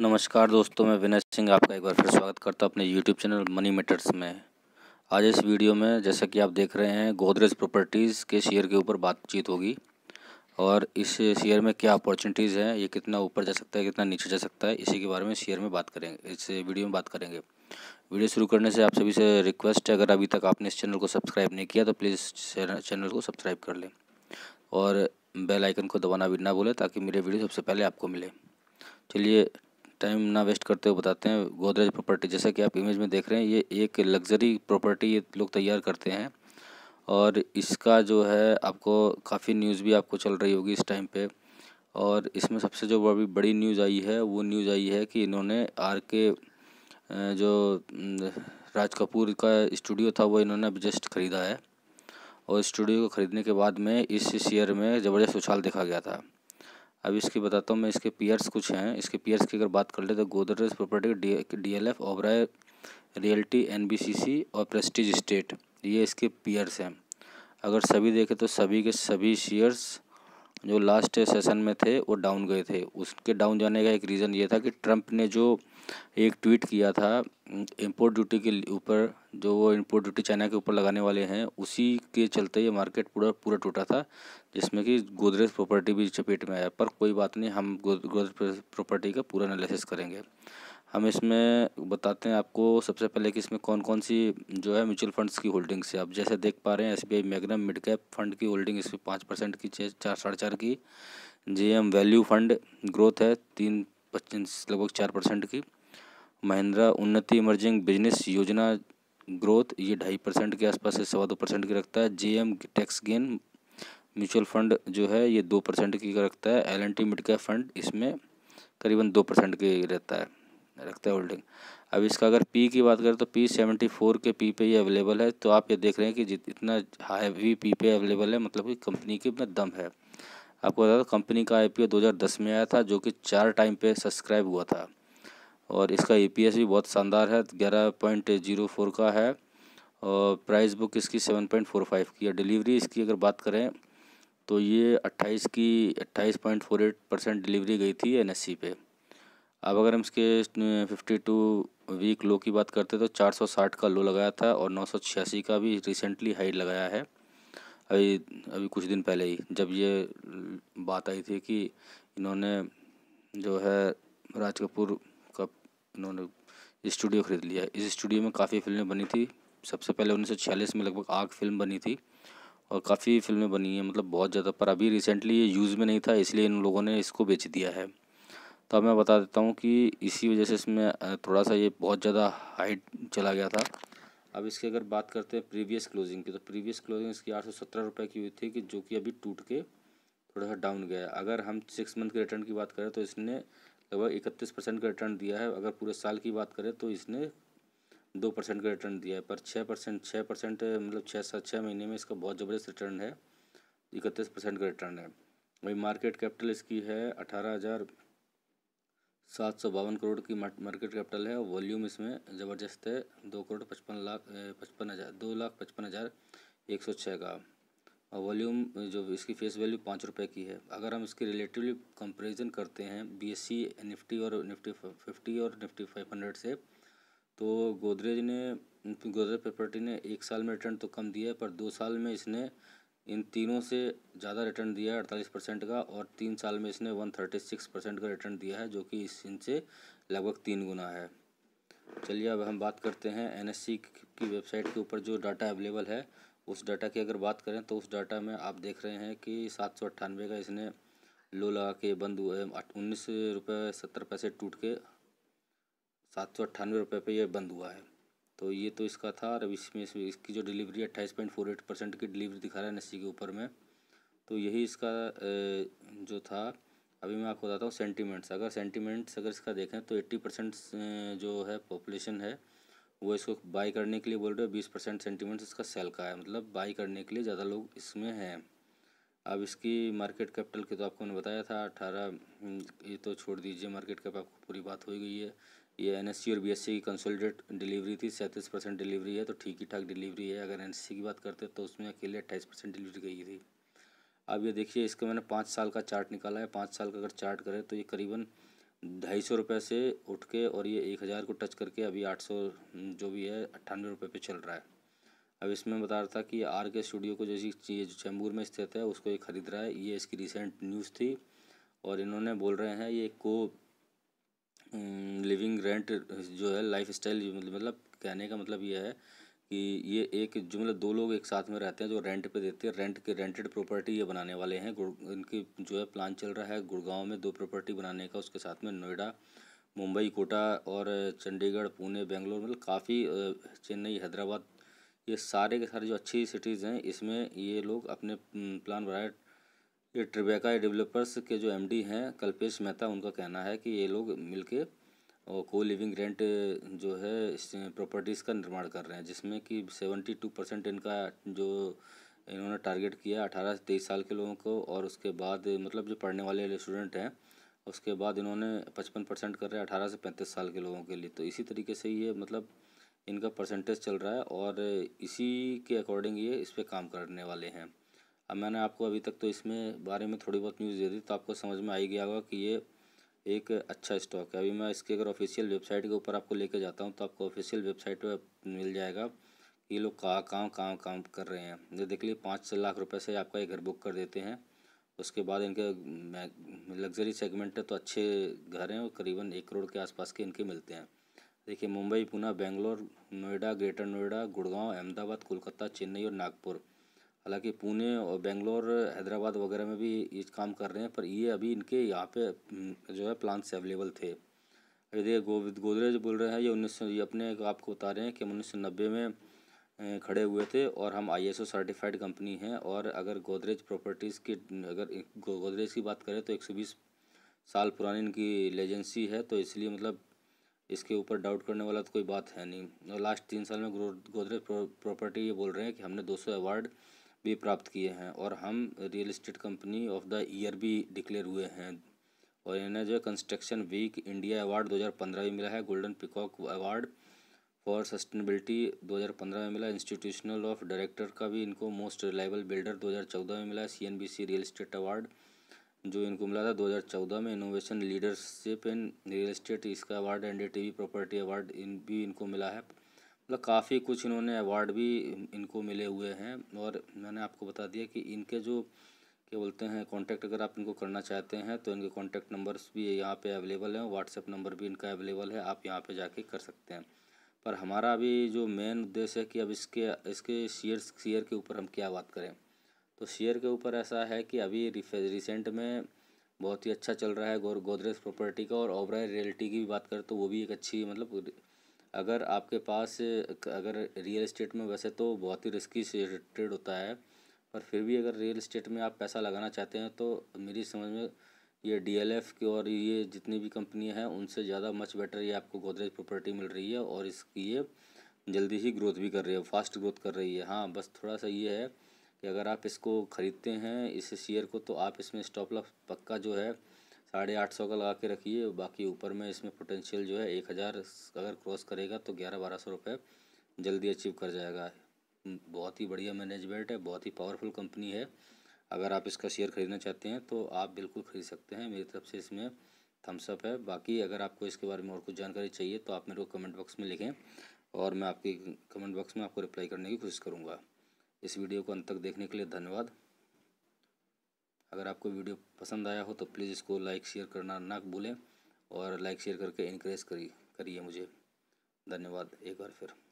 नमस्कार दोस्तों मैं विनय सिंह आपका एक बार फिर स्वागत करता हूँ अपने यूट्यूब चैनल मनी मेटर्स में आज इस वीडियो में जैसा कि आप देख रहे हैं गोदरेज प्रॉपर्टीज़ के शेयर के ऊपर बातचीत होगी और इस शेयर में क्या अपॉर्चुनिटीज़ हैं ये कितना ऊपर जा सकता है कितना नीचे जा सकता है इसी के बारे में शेयर में बात करेंगे इस वीडियो में बात करेंगे वीडियो शुरू करने से आप सभी से रिक्वेस्ट है अगर अभी तक आपने इस चैनल को सब्सक्राइब नहीं किया तो प्लीज़ चैनल को सब्सक्राइब कर लें और बेल आइकन को दबाना भी ना भूलें ताकि मेरे वीडियो सबसे पहले आपको मिले चलिए टाइम ना वेस्ट करते हुए बताते हैं गोदरेज प्रॉपर्टी जैसा कि आप इमेज में देख रहे हैं ये एक लग्जरी प्रॉपर्टी ये लोग तैयार करते हैं और इसका जो है आपको काफ़ी न्यूज़ भी आपको चल रही होगी इस टाइम पे और इसमें सबसे जो अभी बड़ी न्यूज़ आई है वो न्यूज़ आई है कि इन्होंने आर के जो राज कपूर का स्टूडियो था वो इन्होंने अब जस्ट ख़रीदा है और स्टूडियो को ख़रीदने के बाद में इस शेयर में ज़बरदस्त उछाल देखा गया था अब इसकी बताता हूँ मैं इसके पीयर्स कुछ हैं इसके पीयर्स की अगर बात कर ले तो Godrej property D L F Oberoi realty N B C C और प्रेस्टीज स्टेट ये इसके पीयर्स हैं अगर सभी देखें तो सभी के सभी शेयर्स जो लास्ट सेशन में थे वो डाउन गए थे उसके डाउन जाने का एक रीज़न ये था कि ट्रंप ने जो एक ट्वीट किया था इंपोर्ट ड्यूटी के ऊपर जो वो इम्पोर्ट ड्यूटी चाइना के ऊपर लगाने वाले हैं उसी के चलते ये मार्केट पूरा पूरा टूटा था जिसमें कि गोदरेज प्रॉपर्टी भी चपेट में आया पर कोई बात नहीं हम गोदरेज प्रॉपर्टी का पूरा एनालिसिस करेंगे हम इसमें बताते हैं आपको सबसे पहले कि इसमें कौन कौन सी जो है म्यूचुअल फंड्स की होल्डिंग्स है आप जैसे देख पा रहे हैं SBI magnum mid cap fund की होल्डिंग इसमें पाँच परसेंट की चार साढ़े चार की एम वैल्यू फंड ग्रोथ है तीन पच्चीस लगभग चार परसेंट की महिंद्रा उन्नति इमर्जिंग बिजनेस योजना ग्रोथ ये ढाई परसेंट के आसपास से सवा दो परसेंट की रखता है जे टैक्स गेन म्यूचुअल फंड जो है ये दो परसेंट की रखता है L N T mid cap fund इसमें करीबन दो परसेंट के रहता है रखता है होल्डिंग अब इसका अगर पी की बात करें तो पी सेवेंटी फोर के पी पे ये अवेलेबल है तो आप ये देख रहे हैं कि जित इतना हैवी पी पे अवेलेबल है मतलब कि कंपनी की अपना दम है आपको बता दो कंपनी का आईपीओ 2010 में आया था जो कि चार टाइम पे सब्सक्राइब हुआ था और इसका ईपीएस e भी बहुत शानदार है ग्यारह पॉइंट जीरो फोर का है और प्राइस बुक इसकी सेवन पॉइंट फोर फाइव की है डिलीवरी इसकी अगर बात करें तो ये अट्ठाईस की अट्ठाईस point four eight percent delivery गई थी एन पे अब अगर हम इसके फिफ्टी टू वीक लो की बात करते हैं तो साठ का लो लगाया था और नौ सौ छियासी का भी रिसेंटली हाई लगाया है अभी अभी कुछ दिन पहले ही जब ये बात आई थी कि इन्होंने जो है राज कपूर का इन्होंने स्टूडियो ख़रीद लिया इस स्टूडियो में काफ़ी फिल्में बनी थी सबसे पहले उन्नीस सौ छियालीस में लगभग आग फिल्म बनी थी और काफ़ी फिल्में बनी हैं मतलब बहुत ज़्यादा पर अभी रिसेंटली ये यूज़ में नहीं था इसलिए इन लोगों ने इसको बेच दिया है तो अब मैं बता देता हूँ कि इसी वजह से इसमें थोड़ा सा ये बहुत ज़्यादा हाइट चला गया था अब इसकी अगर बात करते हैं प्रीवियस क्लोजिंग की तो प्रीवियस क्लोजिंग इसकी आठ सौ सत्रह रुपये की हुई थी कि जो कि अभी टूट के थोड़ा सा डाउन गया है अगर हम सिक्स मंथ के रिटर्न की बात करें तो इसने लगभग इकतीस परसेंट का रिटर्न दिया है अगर पूरे साल की बात करें तो इसने दो परसेंट का रिटर्न दिया है पर छः परसेंट छः परसेंट मतलब छः सात छः महीने में इसका बहुत ज़बरदस्त रिटर्न है इकतीस परसेंट का रिटर्न है वही मार्केट कैपिटल इसकी है अठारह हज़ार सात सौ बावन करोड़ की मार्केट कैपिटल है और वॉल्यूम इसमें ज़बरदस्त है दो करोड़ पचपन लाख पचपन हज़ार दो लाख पचपन हज़ार एक सौ छः का और वॉल्यूम जो इसकी फेस वैल्यू पाँच रुपये की है अगर हम इसकी रिलेटिवली कंपेरिजन करते हैं बीएससी निफ्टी और निफ्टी फिफ्टी और निफ्टी फाइव हंड्रेड से तो गोदरेज ने गोदरेज प्रॉपर्टी ने एक साल में रिटर्न तो कम दिया है पर दो साल में इसने इन तीनों से ज़्यादा रिटर्न दिया है अड़तालीस परसेंट का और तीन साल में इसने वन थर्टी सिक्स परसेंट का रिटर्न दिया है जो कि इस इनसे लगभग तीन गुना है चलिए अब हम बात करते हैं एन की वेबसाइट के ऊपर जो डाटा अवेलेबल है उस डाटा की अगर बात करें तो उस डाटा में आप देख रहे हैं कि सात सौ अट्ठानवे का इसने लो लगा के बंद हुए उन्नीस रुपये सत्तर पैसे टूट के सात सौ अट्ठानवे रुपये पर यह बंद हुआ है तो ये तो इसका था और अब इसमें इसकी जो डिलीवरी अट्ठाईस पॉइंट फोर एट परसेंट की डिलीवरी दिखा रहा है नस्सी के ऊपर में तो यही इसका जो था अभी मैं आपको बताता हूँ सेंटीमेंट्स अगर सेंटीमेंट्स अगर इसका देखें तो एट्टी परसेंट जो है पॉपुलेशन है वो इसको बाई करने के लिए बोल रहे हो बीस परसेंट सेंटीमेंट्स इसका सेल का है मतलब बाई करने के लिए ज़्यादा लोग इसमें हैं अब इसकी मार्केट कैपिटल की तो आपको बताया था अठारह ये तो छोड़ दीजिए मार्केट कैप आपको पूरी बात हो गई है ये एन और बी की कंसोलिडेट डिलीवरी थी सैंतीस परसेंट डिलीवरी है तो ठीक ही ठाक डिलीवरी है अगर एन की बात करते तो उसमें अकेले अट्ठाईस परसेंट डिलीवरी गई थी अब ये देखिए इसका मैंने पाँच साल का चार्ट निकाला है पाँच साल का अगर चार्ट करें तो ये करीबन ढाई सौ रुपये से उठ के और ये एक हज़ार को टच करके अभी आठ सौ हम्म, जो भी है अट्ठानवे रुपये पे चल रहा है अब इसमें बता रहा था कि आर के स्टूडियो को जैसी चीज चैम्बूर में स्थित है उसको ये ख़रीद रहा है ये इसकी रिसेंट न्यूज़ थी और इन्होंने बोल रहे हैं ये को लिविंग हम्म, रेंट जो है लाइफ स्टाइल मतलब कहने का मतलब ये है कि ये एक जो मतलब दो लोग एक साथ में रहते हैं जो रेंट पे देते हैं रेंट के रेंटेड प्रॉपर्टी ये बनाने वाले हैं इनकी जो है प्लान चल रहा है गुड़गांव में दो प्रॉपर्टी बनाने का उसके साथ में नोएडा मुंबई कोटा और चंडीगढ़ पुणे बेंगलोर मतलब काफ़ी चेन्नई हैदराबाद ये सारे के सारे जो अच्छी सिटीज़ हैं इसमें ये लोग अपने प्लान हम्म, बनाए ये ट्रिबेका डेवलपर्स के जो एमडी हैं कल्पेश मेहता उनका कहना है कि ये लोग मिलके और को लिविंग रेंट जो है प्रॉपर्टीज़ का निर्माण कर रहे हैं जिसमें कि सेवेंटी टू परसेंट इनका जो इन्होंने टारगेट किया अठारह से तेईस साल के लोगों को और उसके बाद मतलब जो पढ़ने वाले स्टूडेंट हैं उसके बाद इन्होंने पचपन परसेंट कर रहे हैं अठारह से पैंतीस साल के लोगों के लिए तो इसी तरीके से ये मतलब इनका परसेंटेज चल रहा है और इसी के अकॉर्डिंग ये इस पर काम करने वाले हैं अब मैंने आपको अभी तक तो इसमें बारे में थोड़ी बहुत न्यूज़ दे दी तो आपको समझ में आ गया होगा कि ये एक अच्छा स्टॉक है अभी मैं इसके अगर ऑफिशियल वेबसाइट के ऊपर आपको लेके जाता हूँ तो आपको ऑफिशियल वेबसाइट पर मिल जाएगा ये लोग कहाँ कहाँ कहाँ काम कर रहे हैं ये देख लीजिए पाँच लाख रुपये से आपका ये घर बुक कर देते हैं उसके बाद इनके लग्जरी सेगमेंट है तो अच्छे घर हैं और करीबन एक करोड़ के आसपास के इनके मिलते हैं देखिए मुंबई पुणे बेंगलोर नोएडा ग्रेटर नोएडा गुड़गांव अहमदाबाद कोलकाता चेन्नई और नागपुर हालांकि पुणे और बेंगलोर हैदराबाद वगैरह में भी ये काम कर रहे हैं पर ये अभी इनके यहाँ पे हम्म, जो है प्लांट्स अवेलेबल थे अभी देखिए गोविंद गोदरेज बोल रहे हैं ये उन्नीस ये अपने आपको बता रहे हैं कि हम उन्नीस में खड़े हुए थे और हम ओ सर्टिफाइड कंपनी हैं और अगर गोदरेज प्रॉपर्टीज़ की अगर गोदरेज की बात करें तो एक सौ बीस साल पुरानी इनकी लेजेंसी है तो इसलिए मतलब इसके ऊपर डाउट करने वाला तो कोई बात है नहीं और लास्ट तीन साल में गोदरेज प्रॉपर्टी ये बोल रहे हैं कि हमने दो सौ अवार्ड भी प्राप्त किए हैं और हम real estate company of the year भी डिक्लेयर हुए हैं और इन्हें जो है कंस्ट्रक्शन वीक इंडिया अवार्ड 2015 में मिला है golden peacock award for sustainability 2015 में मिला इंस्टीट्यूशनल ऑफ डायरेक्टर का भी इनको मोस्ट रिलायबल बिल्डर 2014 में मिला सी रियल इस्टेट अवार्ड जो इनको मिला था 2014 में innovation leadership in real estate इसका award and the property award इन भी इनको मिला है मतलब काफ़ी कुछ इन्होंने अवार्ड भी इनको मिले हुए हैं और मैंने आपको बता दिया कि इनके जो क्या बोलते हैं कांटेक्ट अगर आप इनको करना चाहते हैं तो इनके कांटेक्ट नंबर्स भी यहाँ पे अवेलेबल हैं व्हाट्सएप नंबर भी इनका अवेलेबल है आप यहाँ पे जाके कर सकते हैं पर हमारा अभी जो मेन उद्देश्य है कि अब इसके इसके शेयर शेयर के ऊपर हम क्या बात करें तो शेयर के ऊपर ऐसा है कि अभी रिसेंट में बहुत ही अच्छा चल रहा है गोदरेज प्रॉपर्टी का और ओबराय रियल्टी की भी बात करें तो वो भी एक अच्छी मतलब अगर आपके पास अगर रियल इस्टेट में वैसे तो बहुत ही रिस्की ट्रेड होता है पर फिर भी अगर रियल इस्टेट में आप पैसा लगाना चाहते हैं तो मेरी समझ में ये डी एल एफ़ की और ये जितनी भी कंपनियाँ हैं उनसे ज़्यादा मच बेटर ये आपको गोदरेज प्रॉपर्टी मिल रही है और इसकी ये जल्दी ही ग्रोथ भी कर रही है फास्ट ग्रोथ कर रही है हाँ बस थोड़ा सा ये है कि अगर आप इसको ख़रीदते हैं इस शेयर को तो आप इसमें स्टॉप लॉस पक्का जो है साढ़े आठ सौ का लगा के रखिए बाकी ऊपर में इसमें पोटेंशियल जो है एक हज़ार अगर क्रॉस करेगा तो ग्यारह बारह सौ रुपये जल्दी अचीव कर जाएगा हम्म, बहुत ही बढ़िया मैनेजमेंट है बहुत ही पावरफुल कंपनी है अगर आप इसका शेयर ख़रीदना चाहते हैं तो आप बिल्कुल ख़रीद सकते हैं मेरी तरफ से इसमें थम्सअप है बाकी अगर आपको इसके बारे में और कुछ जानकारी चाहिए तो आप मेरे को कमेंट बॉक्स में लिखें और मैं आपकी कमेंट बॉक्स में आपको रिप्लाई करने की कोशिश करूँगा इस वीडियो को अंत तक देखने के लिए धन्यवाद अगर आपको वीडियो पसंद आया हो तो प्लीज़ इसको लाइक शेयर करना ना भूलें और लाइक शेयर करके इनक्रेज करिए करिए मुझे धन्यवाद एक बार फिर